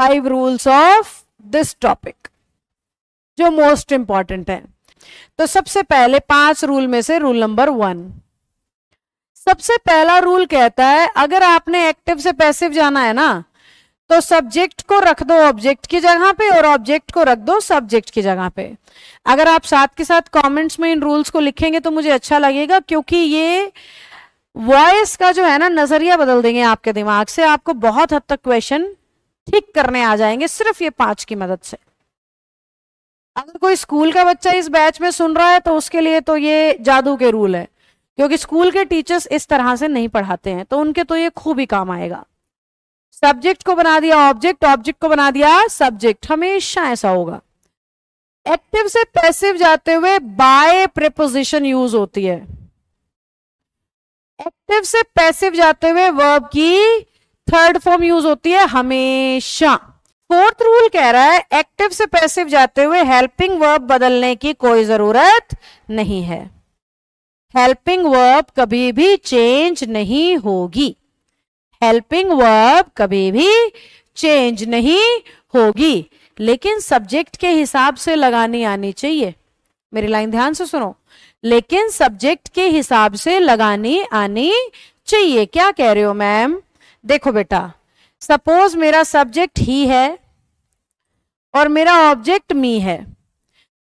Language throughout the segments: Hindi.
five rules of this topic जो मोस्ट इंपॉर्टेंट है तो सबसे पहले पांच रूल में से रूल नंबर वन सबसे पहला रूल कहता है अगर आपने एक्टिव से पैसिव जाना है ना तो सब्जेक्ट को रख दो ऑब्जेक्ट की जगह पे और ऑब्जेक्ट को रख दो सब्जेक्ट की जगह पे अगर आप साथ के साथ कमेंट्स में इन रूल्स को लिखेंगे तो मुझे अच्छा लगेगा क्योंकि ये वॉइस का जो है ना नजरिया बदल देंगे आपके दिमाग से आपको बहुत हद तक क्वेश्चन ठीक करने आ जाएंगे सिर्फ ये पांच की मदद से अगर कोई स्कूल का बच्चा इस बैच में सुन रहा है तो उसके लिए तो ये जादू के रूल है क्योंकि स्कूल के टीचर्स इस तरह से नहीं पढ़ाते हैं तो उनके तो ये खूब ही काम आएगा सब्जेक्ट को बना दिया ऑब्जेक्ट ऑब्जेक्ट को बना दिया सब्जेक्ट हमेशा ऐसा होगा एक्टिव से पैसिव जाते हुए बाय प्रिपोजिशन यूज होती है एक्टिव से पैसिव जाते हुए वर्ब की थर्ड फॉर्म यूज होती है हमेशा फोर्थ रूल कह रहा है एक्टिव से पैसिव जाते हुए हेल्पिंग वर्ब बदलने की कोई जरूरत नहीं है हेल्पिंग वर्ब कभी भी चेंज नहीं होगी हेल्पिंग वर्ब कभी भी चेंज नहीं होगी लेकिन सब्जेक्ट के हिसाब से लगानी आनी चाहिए मेरी लाइन ध्यान से सुनो लेकिन सब्जेक्ट के हिसाब से लगानी आनी चाहिए क्या कह रहे हो मैम देखो बेटा सपोज मेरा सब्जेक्ट ही है और मेरा ऑब्जेक्ट मी है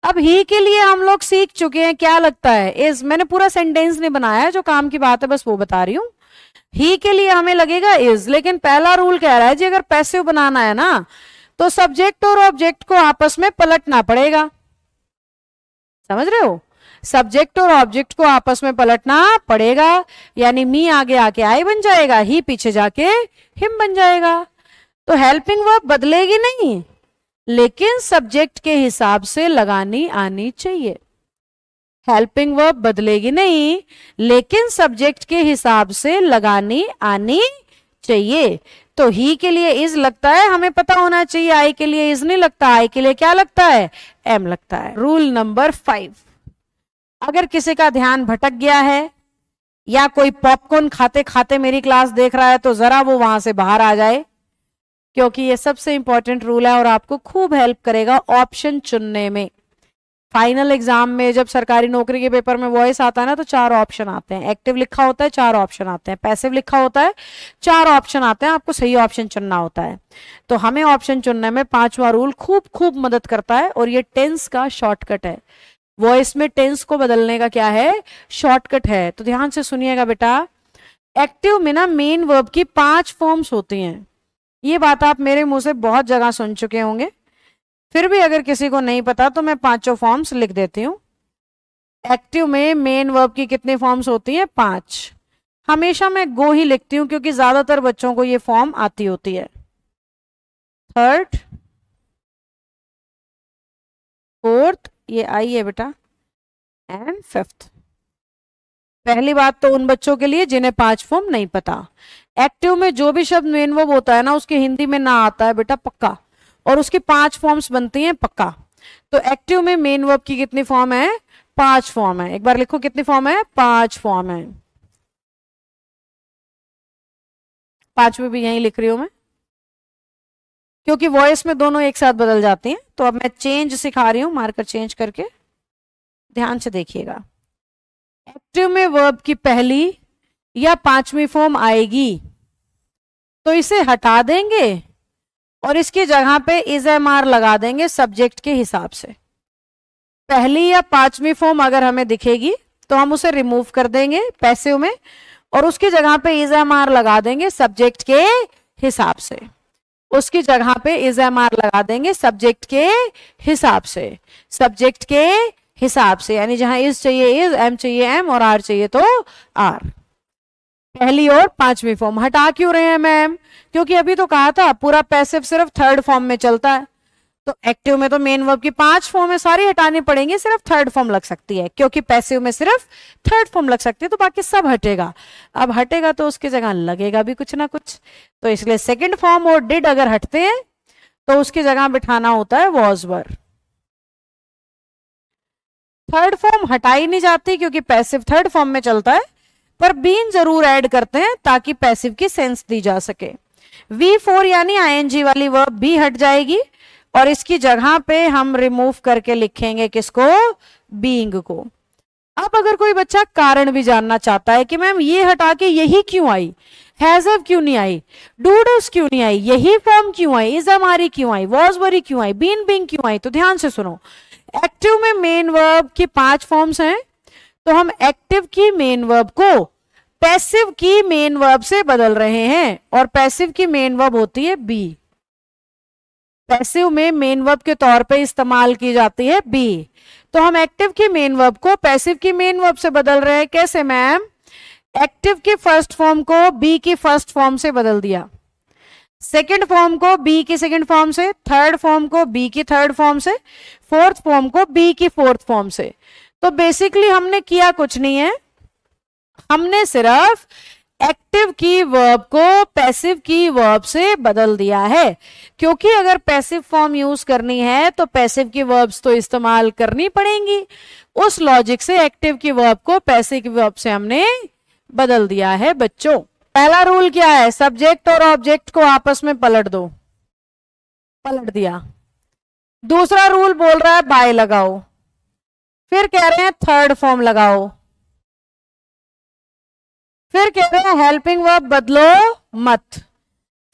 अब ही के लिए हम लोग सीख चुके हैं क्या लगता है इज मैंने पूरा सेंटेंस नहीं बनाया है जो काम की बात है बस वो बता रही हूं ही के लिए हमें लगेगा इज लेकिन पहला रूल कह रहा है जी अगर पैसे बनाना है ना तो सब्जेक्ट और ऑब्जेक्ट को आपस में पलटना पड़ेगा समझ रहे हो सब्जेक्ट और ऑब्जेक्ट को आपस में पलटना पड़ेगा यानी मी आगे आके आई बन जाएगा ही पीछे जाके हिम बन जाएगा तो हेल्पिंग वर्ब बदलेगी नहीं लेकिन सब्जेक्ट के हिसाब से लगानी आनी चाहिए हेल्पिंग वर्ब बदलेगी नहीं लेकिन सब्जेक्ट के हिसाब से लगानी आनी चाहिए तो ही के लिए इज लगता है हमें पता होना चाहिए आई के लिए इज नहीं लगता आई के लिए क्या लगता है एम लगता है रूल नंबर फाइव अगर किसी का ध्यान भटक गया है या कोई पॉपकॉर्न खाते खाते मेरी क्लास देख रहा है तो जरा वो वहां से बाहर आ जाए क्योंकि ये सबसे इंपॉर्टेंट रूल है और आपको खूब हेल्प करेगा ऑप्शन चुनने में फाइनल एग्जाम में जब सरकारी नौकरी के पेपर में वॉइस आता है ना तो चार ऑप्शन आते हैं एक्टिव लिखा होता है चार ऑप्शन आते हैं पैसिव लिखा होता है चार ऑप्शन आते हैं आपको सही ऑप्शन चुनना होता है तो हमें ऑप्शन चुनने में पांचवा रूल खूब खूब मदद करता है और ये टेंस का शॉर्टकट है वॉइस में टेंस को बदलने का क्या है शॉर्टकट है तो ध्यान से सुनिएगा बेटा एक्टिव में ना मेन वर्ब की पांच फॉर्म्स होती हैं ये बात आप मेरे मुंह से बहुत जगह सुन चुके होंगे फिर भी अगर किसी को नहीं पता तो मैं पांचों फॉर्म्स लिख देती हूँ एक्टिव में मेन वर्ब की कितनी फॉर्म्स होती हैं पांच हमेशा मैं गो ही लिखती हूँ क्योंकि ज्यादातर बच्चों को ये फॉर्म आती होती है थर्ड ये आई है बेटा एंड फिफ्थ पहली बात तो उन बच्चों के लिए जिन्हें पांच फॉर्म नहीं पता एक्टिव में जो भी शब्द मेन वर्ब होता है ना उसके हिंदी में ना आता है बेटा पक्का और उसकी पांच फॉर्म्स बनती हैं पक्का तो एक्टिव में मेन वर्ब की कितनी फॉर्म है पांच फॉर्म है एक बार लिखो कितनी फॉर्म है पांच फॉर्म है पांचवी भी यही लिख रही हूं मैं क्योंकि वॉइस में दोनों एक साथ बदल जाती हैं तो अब मैं चेंज सिखा रही हूं मार्कर चेंज करके ध्यान से देखिएगा एक्टिव में वर्ब की पहली या पांचवी फॉर्म आएगी तो इसे हटा देंगे और इसकी जगह पे इज एम आर लगा देंगे सब्जेक्ट के हिसाब से पहली या पांचवी फॉर्म अगर हमें दिखेगी तो हम उसे रिमूव कर देंगे पैसे में और उसकी जगह पे इज एम आर लगा देंगे सब्जेक्ट के हिसाब से उसकी जगह पे इज एम आर लगा देंगे सब्जेक्ट के हिसाब से सब्जेक्ट के हिसाब से यानी जहां इज चाहिए इज एम चाहिए एम और आर चाहिए तो आर पहली और पांचवी फॉर्म हटा क्यों रहे हैं मैम क्योंकि अभी तो कहा था पूरा पैसिव सिर्फ थर्ड फॉर्म में चलता है तो एक्टिव में तो मेन वर्ब की पांच फॉर्म है सारी हटानी पड़ेंगे सिर्फ थर्ड फॉर्म लग सकती है क्योंकि पैसिव में सिर्फ थर्ड फॉर्म लग सकती है तो बाकी सब हटेगा अब हटेगा तो उसकी जगह लगेगा भी कुछ ना कुछ तो इसलिए सेकंड फॉर्म और डिड अगर हटते हैं तो उसकी जगह बिठाना होता है वॉज वर थर्ड फॉर्म हटाई नहीं जाती क्योंकि पैसिव थर्ड फॉर्म में चलता है पर बीन जरूर ऐड करते हैं ताकि पैसिव की सेंस दी जा सके वी फोर यानी आईएनजी वाली वर्ब भी हट जाएगी और इसकी जगह पे हम रिमूव करके लिखेंगे किसको बींग को अब अगर कोई बच्चा कारण भी जानना चाहता है कि मैम ये हटा के यही क्यों आई हैजव क्यों नहीं आई डूडस क्यों नहीं आई यही फॉर्म क्यों आई इज हमारी क्यों आई वॉज वरी क्यों आई बीन बिंग क्यों आई तो ध्यान से सुनो एक्टिव में मेन वर्ब के पांच फॉर्म्स हैं तो हम एक्टिव की मेन वर्ब को पैसिव की मेन वर्ब से बदल रहे हैं और पैसिव की मेन वर्ब होती है बी पैसिव में मेन वर्ब के तौर पे इस्तेमाल की जाती है बी तो हम एक्टिव की मेन वर्ब को पैसिव की मेन वर्ब से बदल रहे हैं कैसे मैम एक्टिव की फर्स्ट फॉर्म को बी की फर्स्ट फॉर्म से बदल दिया सेकेंड फॉर्म को बी की सेकेंड फॉर्म से थर्ड फॉर्म को बी की थर्ड फॉर्म से फोर्थ फॉर्म को बी की फोर्थ फॉर्म से तो बेसिकली हमने किया कुछ नहीं है हमने सिर्फ एक्टिव की वर्ब को पैसिव की वर्ब से बदल दिया है क्योंकि अगर पैसिव फॉर्म यूज करनी है तो पैसिव की वर्ब्स तो इस्तेमाल करनी पड़ेंगी उस लॉजिक से एक्टिव की वर्ब को पैसिव की वर्ब से हमने बदल दिया है बच्चों पहला रूल क्या है सब्जेक्ट और ऑब्जेक्ट को आपस में पलट दो पलट दिया दूसरा रूल बोल रहा है बाय लगाओ फिर कह रहे हैं थर्ड फॉर्म लगाओ फिर कह रहे हैं हेल्पिंग वर्ब बदलो मत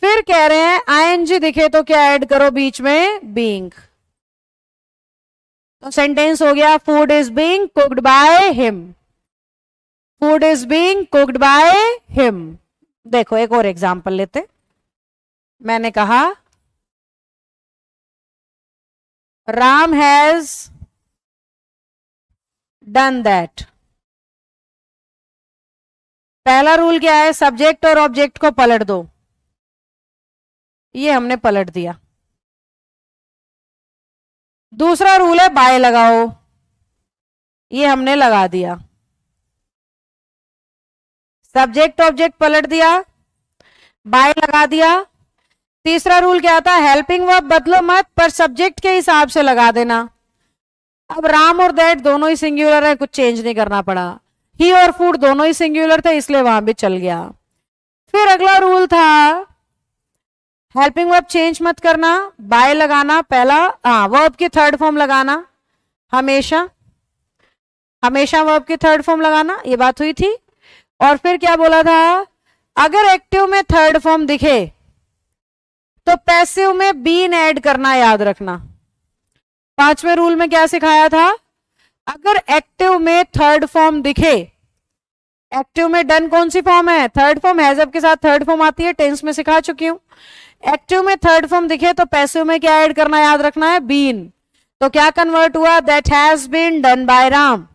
फिर कह रहे हैं आईएनजी दिखे तो क्या ऐड करो बीच में बींग तो सेंटेंस हो गया food is being cooked by him food is being cooked by him देखो एक और एग्जाम्पल लेते मैंने कहा राम हैज डन दैट पहला रूल क्या है सब्जेक्ट और ऑब्जेक्ट को पलट दो ये हमने पलट दिया दूसरा रूल है बाय लगाओ ये हमने लगा दिया सब्जेक्ट ऑब्जेक्ट पलट दिया बाय लगा दिया तीसरा रूल क्या था हेल्पिंग वर्ब बदलो मत पर सब्जेक्ट के हिसाब से लगा देना अब राम और दैट दोनों ही सिंगुलर है कुछ चेंज नहीं करना पड़ा ही और फूड दोनों ही सिंगुलर थे इसलिए वहां भी चल गया फिर अगला रूल था हेल्पिंग वर्ब चेंज मत करना बाय लगाना पहला हाँ वर्ब की थर्ड फॉर्म लगाना हमेशा हमेशा वर्ब की थर्ड फॉर्म लगाना ये बात हुई थी और फिर क्या बोला था अगर एक्टिव में थर्ड फॉर्म दिखे तो पैसिव में बीन ऐड करना याद रखना पांचवें रूल में क्या सिखाया था अगर एक्टिव में थर्ड फॉर्म दिखे एक्टिव में डन कौन सी फॉर्म है थर्ड फॉर्म हैजअप के साथ थर्ड फॉर्म आती है टेंस में सिखा चुकी हूँ एक्टिव में थर्ड फॉर्म दिखे तो पैसिव में क्या ऐड करना याद रखना है बीन तो क्या कन्वर्ट हुआ that has been done by Ram